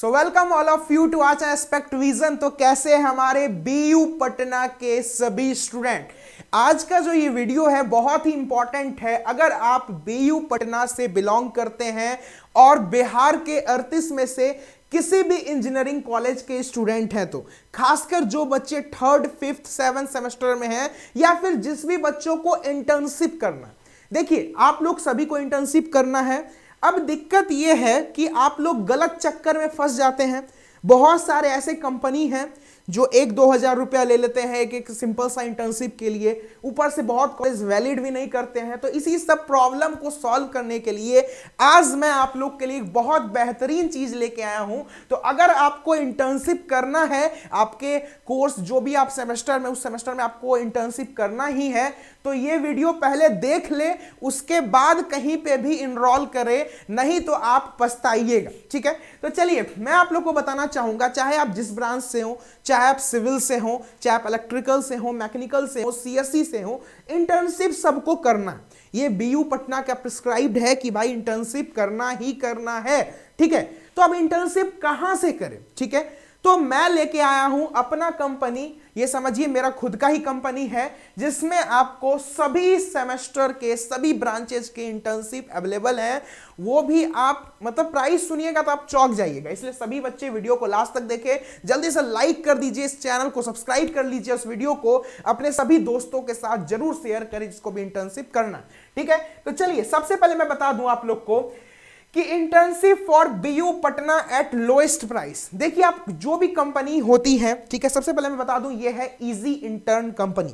so welcome all of you to आज Aspect Vision तो कैसे हमारे बी यू पटना के सभी स्टूडेंट आज का जो ये वीडियो है बहुत ही इंपॉर्टेंट है अगर आप बी यू पटना से बिलोंग करते हैं और बिहार के अड़तीस में से किसी भी इंजीनियरिंग कॉलेज के स्टूडेंट हैं तो खासकर जो बच्चे थर्ड फिफ्थ सेवन सेमेस्टर में हैं या फिर जिस भी बच्चों को इंटर्नशिप करना देखिए आप लोग सभी को इंटर्नशिप करना है अब दिक्कत यह है कि आप लोग गलत चक्कर में फंस जाते हैं बहुत सारे ऐसे कंपनी हैं जो एक दो हजार रुपया ले लेते हैं एक एक सिंपल सा इंटर्नशिप के लिए ऊपर से बहुत कॉलेज वैलिड भी नहीं करते हैं तो इसी सब प्रॉब्लम को सॉल्व करने के लिए आज मैं आप लोग के लिए बहुत बेहतरीन चीज लेके आया हूं तो अगर आपको इंटर्नशिप करना है आपके कोर्स जो भी आप सेमेस्टर में उस सेमेस्टर में आपको इंटर्नशिप करना ही है तो ये वीडियो पहले देख ले उसके बाद कहीं पे भी इनरोल करें नहीं तो आप पछताइएगा ठीक है तो चलिए मैं आप लोग को बताना चाहूंगा चाहे आप जिस ब्रांच से हो चाहे आप सिविल से हो चाहे आप इलेक्ट्रिकल से हो मैकेनिकल से हो सीएससी से हो इंटर्नशिप सबको करना ये बीयू पटना का प्रिस्क्राइब्ड है कि भाई इंटर्नशिप करना ही करना है ठीक है तो अब इंटर्नशिप कहां से करें ठीक है तो मैं लेके आया हूं अपना कंपनी ये समझिए मेरा खुद का ही कंपनी है जिसमें आपको सभी सेमेस्टर के सभी ब्रांचेज के इंटर्नशिप अवेलेबल हैं वो भी आप मतलब प्राइस सुनिएगा तो आप चौक जाइएगा इसलिए सभी बच्चे वीडियो को लास्ट तक देखें जल्दी से लाइक कर दीजिए इस चैनल को सब्सक्राइब कर लीजिए उस वीडियो को अपने सभी दोस्तों के साथ जरूर शेयर करें जिसको भी इंटर्नशिप करना ठीक है तो चलिए सबसे पहले मैं बता दूं आप लोग को कि internship for BU Patna at lowest price देखिए आप जो भी कंपनी होती है ठीक है सबसे पहले मैं बता दूं ये है इजी इंटर्न कंपनी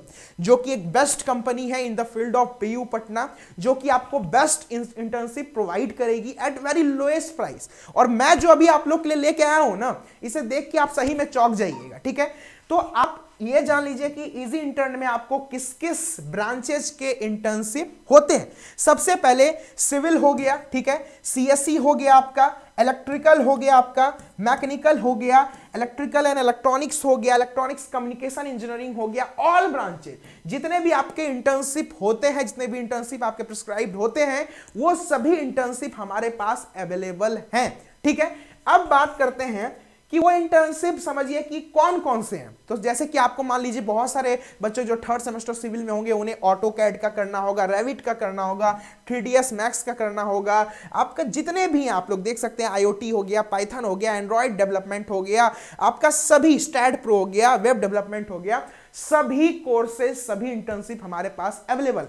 जो कि एक बेस्ट कंपनी है in the field of BU Patna जो कि आपको बेस्ट इंटर्नशिप प्रोवाइड करेगी एट वेरी लोएस्ट प्राइस और मैं जो अभी आप लोग के लिए लेके आया हूं ना इसे देख के आप सही में चौक जाइएगा ठीक है तो आप ये जान लीजिए कि इजी इंटर्न में आपको किस किस ब्रांचेज के इंटर्नशिप होते हैं सबसे पहले सिविल हो गया ठीक है सीएससी e हो गया आपका इलेक्ट्रिकल हो गया आपका मैकेनिकल हो गया इलेक्ट्रिकल एंड इलेक्ट्रॉनिक्स हो गया इलेक्ट्रॉनिक्स कम्युनिकेशन इंजीनियरिंग हो गया ऑल ब्रांचेज जितने भी आपके इंटर्नशिप होते हैं जितने भी इंटर्नशिप आपके प्रिस्क्राइब होते हैं वो सभी इंटर्नशिप हमारे पास अवेलेबल हैं ठीक है अब बात करते हैं कि वो इंटर्नशिप समझिए कि कौन कौन से हैं तो जैसे कि आपको मान लीजिए बहुत सारे बच्चे जो थर्ड सेमेस्टर सिविल में होंगे उन्हें ऑटो कैड का करना होगा रेविट का करना होगा थ्री डी एस मैक्स का करना होगा आपका जितने भी हैं आप लोग देख सकते हैं आईओटी हो गया पाइथन हो गया एंड्रॉयड डेवलपमेंट हो गया आपका सभी स्टैड प्रो हो गया वेब डेवलपमेंट हो गया सभी कोर्सेज सभी इंटर्नशिप हमारे पास अवेलेबल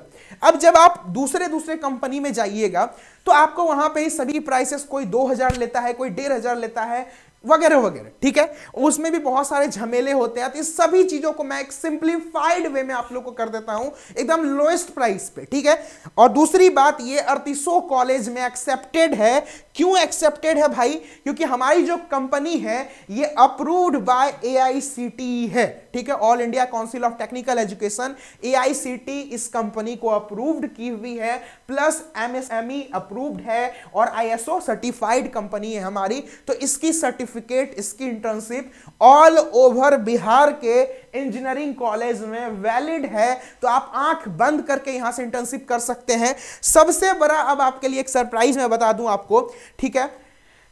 अब जब आप दूसरे दूसरे कंपनी में जाइएगा तो आपको वहां पे सभी प्राइसेस कोई दो हजार लेता है कोई डेढ़ हजार लेता है वगैरह वगैरह ठीक है उसमें भी बहुत सारे झमेले होते हैं तो इस सभी चीजों को मैं एक सिंप्लीफाइड वे में आप लोग को कर देता हूं एकदम लोएस्ट प्राइस पे ठीक है और दूसरी बात ये अड़तीसो कॉलेज में एक्सेप्टेड है क्यों एक्सेप्टेड है भाई क्योंकि हमारी जो कंपनी है ये अप्रूव्ड बाय एआईसीटीई है ठीक है All India Council of Technical Education AICT इस कंपनी को अप्रूव्ड की हुई है प्लस एमएसएमई अप्रूव्ड है और आईएसओ सर्टिफाइड कंपनी है हमारी तो इसकी सर्टिफिकेट इसकी इंटर्नशिप ऑल ओवर बिहार के इंजीनियरिंग कॉलेज में वैलिड है तो आप आंख बंद करके यहां से इंटर्नशिप कर सकते हैं सबसे बड़ा अब आपके लिए एक सरप्राइज मैं बता दूं आपको ठीक है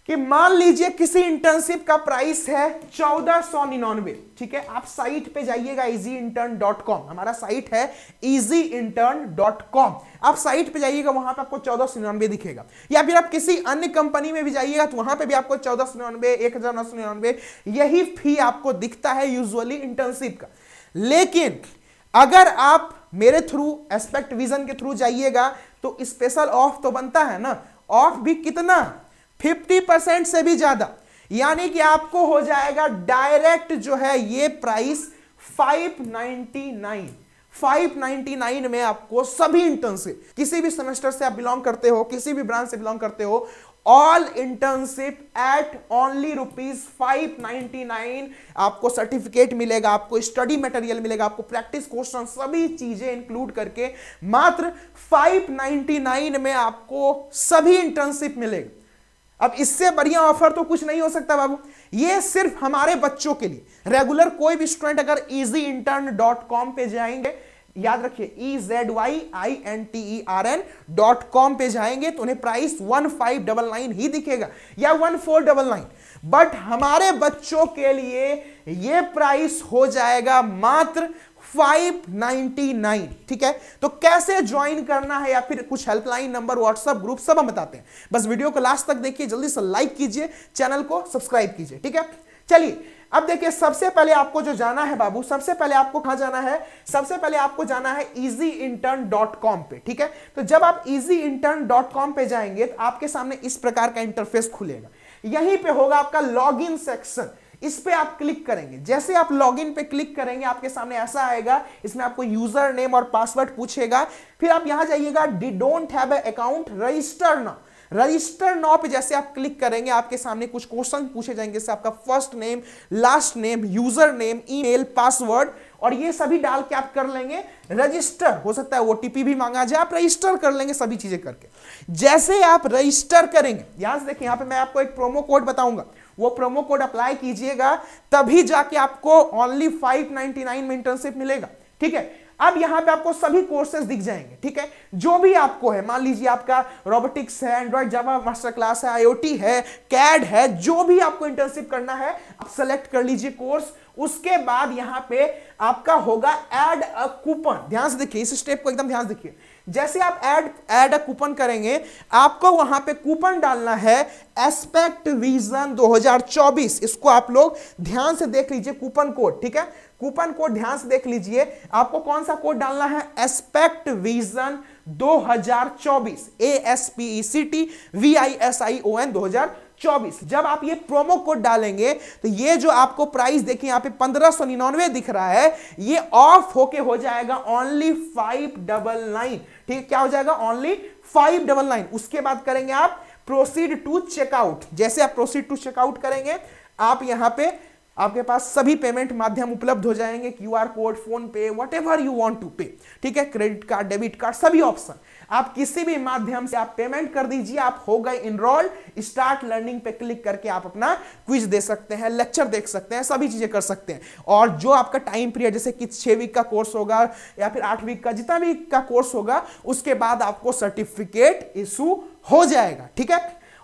कि मान लीजिए किसी इंटर्नशिप का प्राइस है चौदह सौ निन्यानवे ठीक है आप साइट पे जाइएगा इजी इंटर्न डॉट कॉम हमारा साइट है इजी इंटर्न डॉट कॉम आप साइट पे जाइएगा वहां पे आपको चौदह सौ निन्यानवे दिखेगा या फिर आप किसी अन्य कंपनी में भी जाइएगा तो वहां पे भी आपको चौदह सौ निन्यानवे एक हजार नौ सौ निन्यानवे यही फी आपको दिखता है यूजली इंटर्नशिप का लेकिन अगर आप मेरे थ्रू एस्पेक्ट विजन के थ्रू जाइएगा तो स्पेशल ऑफ तो बनता है ना ऑफ भी कितना फिफ्टी परसेंट से भी ज्यादा यानी कि आपको हो जाएगा डायरेक्ट जो है ये प्राइस 599 599 में आपको सभी इंटर्नशिप किसी भी सेमेस्टर से आप बिलोंग करते हो किसी भी ब्रांच से बिलोंग करते हो all internship at only rupees five nine आपको सर्टिफिकेट मिलेगा आपको स्टडी मटेरियल मिलेगा आपको प्रैक्टिस क्वेश्चन सभी चीजें इंक्लूड करके मात्र फाइव नाइनटी नाइन में आपको सभी इंटर्नशिप मिलेगा अब इससे बढ़िया ऑफर तो कुछ नहीं हो सकता बाबू ये सिर्फ हमारे बच्चों के लिए रेगुलर कोई भी स्टूडेंट अगर इजी इंटर्न डॉट कॉम पे जाएंगे याद रखिए E Z Y I N T E R N dot com पे जाएंगे तो उन्हें price one five double nine ही दिखेगा या one four double nine but हमारे बच्चों के लिए ये प्राइस हो जाएगा मात्र 599 ठीक है तो कैसे ज्वाइन करना है या फिर कुछ हेल्पलाइन नंबर व्हाट्सएप ग्रुप सब हम बताते हैं बस वीडियो को लास्ट तक देखिए जल्दी से लाइक कीजिए चैनल को सब्सक्राइब कीजिए ठीक है चलिए अब देखिए सबसे पहले आपको जो जाना है बाबू सबसे पहले आपको कहां जाना है सबसे पहले आपको जाना है कॉम पे ठीक है तो जब आप कॉम पे जाएंगे तो आपके सामने इस प्रकार का इंटरफेस खुलेगा यहीं पे होगा आपका लॉगिन सेक्शन इस पे आप क्लिक करेंगे जैसे आप लॉगिन पे क्लिक करेंगे आपके सामने ऐसा आएगा इसमें आपको यूजर नेम और पासवर्ड पूछेगा फिर आप यहां जाइएगा डी डोंट हैव अकाउंट रजिस्टर ना रजिस्टर नो पे जैसे आप क्लिक करेंगे आपके सामने कुछ क्वेश्चन पूछे जाएंगे जैसे आपका first name last name user name email password और ये सभी डाल के आप कर लेंगे रजिस्टर हो सकता है ओटीपी भी मांगा जाए आप रजिस्टर कर लेंगे सभी चीजें करके जैसे आप रजिस्टर करेंगे यहां से देखिए यहां पे मैं आपको एक प्रोमो कोड बताऊंगा वो प्रोमो कोड अप्लाई कीजिएगा तभी जाके आपको ओनली 599 में इंटर्नशिप मिलेगा ठीक है अब यहां पे आपको सभी कोर्सेज दिख जाएंगे ठीक है जो भी आपको है मान लीजिए आपका रोबोटिक्स है एंड्रॉइड जावा मास्टर क्लास है आईओटी है कैड है जो भी आपको इंटर्नशिप करना है आप सेलेक्ट कर लीजिए कोर्स उसके बाद यहां पे आपका होगा एड अ कूपन ध्यान से देखिए इस स्टेप को एकदम ध्यान से देखिए जैसे आप एड एड अ कूपन करेंगे आपको वहां पे कूपन डालना है एस्पेक्ट विजन 2024 इसको आप लोग ध्यान से देख लीजिए कूपन कोड ठीक है कूपन कोड ध्यान से देख लीजिए आपको कौन सा कोड डालना है Aspect Vision 2024 A S P E C T V I S I O N 2024 चौबीस जब आप ये प्रोमो कोड डालेंगे तो ये जो आपको प्राइस देखिए यहाँ पे पंद्रह सौ निन्यानवे दिख रहा है ये ऑफ होके हो जाएगा ओनली फाइव डबल नाइन ठीक है क्या हो जाएगा ओनली फाइव डबल नाइन उसके बाद करेंगे आप प्रोसीड टू चेकआउट जैसे आप प्रोसीड टू चेकआउट करेंगे आप यहां पे आपके पास सभी पेमेंट माध्यम उपलब्ध हो जाएंगे क्यू आर कोड फोन पे whatever you want to pay ठीक है क्रेडिट कार्ड डेबिट कार्ड सभी ऑप्शन आप किसी भी माध्यम से आप पेमेंट कर दीजिए आप हो गए इनरोल स्टार्ट लर्निंग पे क्लिक करके आप अपना क्विज दे सकते हैं लेक्चर देख सकते हैं सभी चीजें कर सकते हैं और जो आपका टाइम पीरियड जैसे कि छः वीक का कोर्स होगा या फिर आठ वीक का जितना भी का कोर्स होगा उसके बाद आपको सर्टिफिकेट इशू हो जाएगा ठीक है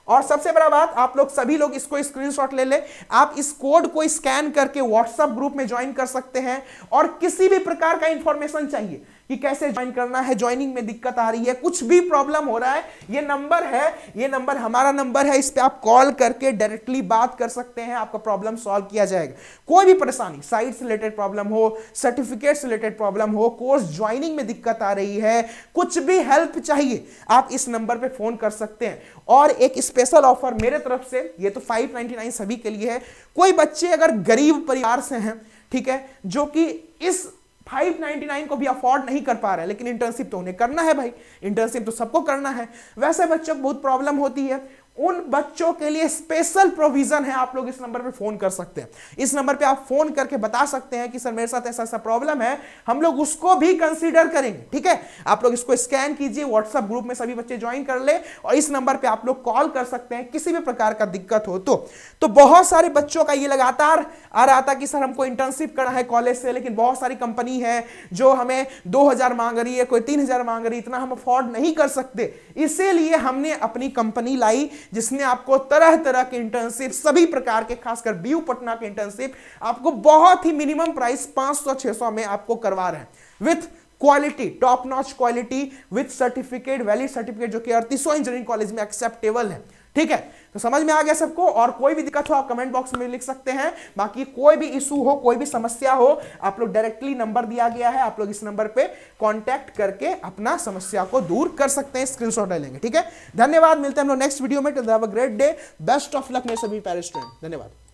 और सबसे बड़ा बात आप लोग सभी लोग इसको स्क्रीनशॉट ले ले आप इस कोड को स्कैन करके व्हाट्सएप ग्रुप में ज्वाइन कर सकते हैं और किसी भी प्रकार का इंफॉर्मेशन चाहिए कि कैसे ज्वाइन करना है ज्वाइनिंग में दिक्कत आ रही है कुछ भी प्रॉब्लम हो रहा है ये नंबर है ये नंबर हमारा नंबर है इस पर आप कॉल करके डायरेक्टली बात कर सकते हैं आपका प्रॉब्लम सॉल्व किया जाएगा कोई भी परेशानी साइट से रिलेटेड प्रॉब्लम हो सर्टिफिकेट से रिलेटेड प्रॉब्लम हो कोर्स ज्वाइनिंग में दिक्कत आ रही है कुछ भी हेल्प चाहिए आप इस नंबर पर फोन कर सकते हैं और एक स्पेशल ऑफर मेरे तरफ से ये तो फाइव सभी के लिए है कोई बच्चे अगर गरीब परिवार से हैं ठीक है जो कि इस 599 को भी अफोर्ड नहीं कर पा रहे लेकिन इंटर्नशिप तो उन्हें करना है भाई इंटर्नशिप तो सबको करना है वैसे बच्चों को बहुत प्रॉब्लम होती है उन बच्चों के लिए स्पेशल प्रोविजन है आप लोग इस नंबर पे फोन कर सकते हैं इस नंबर पे आप फोन करके बता सकते हैं कि सर मेरे साथ ऐसा ऐसा प्रॉब्लम है हम लोग उसको भी कंसीडर करेंगे ठीक है आप लोग इसको स्कैन कीजिए व्हाट्सएप ग्रुप में सभी बच्चे ज्वाइन कर ले और इस नंबर पर आप लोग कॉल कर सकते हैं किसी भी प्रकार का दिक्कत हो तो, तो बहुत सारे बच्चों का ये लगातार आ रहा था कि सर हमको इंटर्नशिप करना है कॉलेज से लेकिन बहुत सारी कंपनी है जो हमें दो मांग रही है कोई तीन मांग रही इतना हम अफोर्ड नहीं कर सकते इसीलिए हमने अपनी कंपनी लाई जिसने आपको तरह तरह के इंटर्नशिप सभी प्रकार के खासकर बी पटना के इंटर्नशिप आपको बहुत ही मिनिमम प्राइस पांच सौ छह सौ में आपको करवा रहे हैं with quality top notch quality with certificate valid certificate जो कि अड़तीसो इंजीनियरिंग कॉलेज में एक्सेप्टेबल है ठीक है तो समझ में आ गया सबको और कोई भी दिक्कत हो आप कमेंट बॉक्स में लिख सकते हैं बाकी कोई भी इशू हो कोई भी समस्या हो आप लोग डायरेक्टली नंबर दिया गया है आप लोग इस नंबर पे कांटेक्ट करके अपना समस्या को दूर कर सकते हैं स्क्रीन शॉट लेंगे ठीक है धन्यवाद मिलते हैं हम लोग नेक्स्ट वीडियो में तो great day best of luck मेरे सभी पेरेंट्स धन्यवाद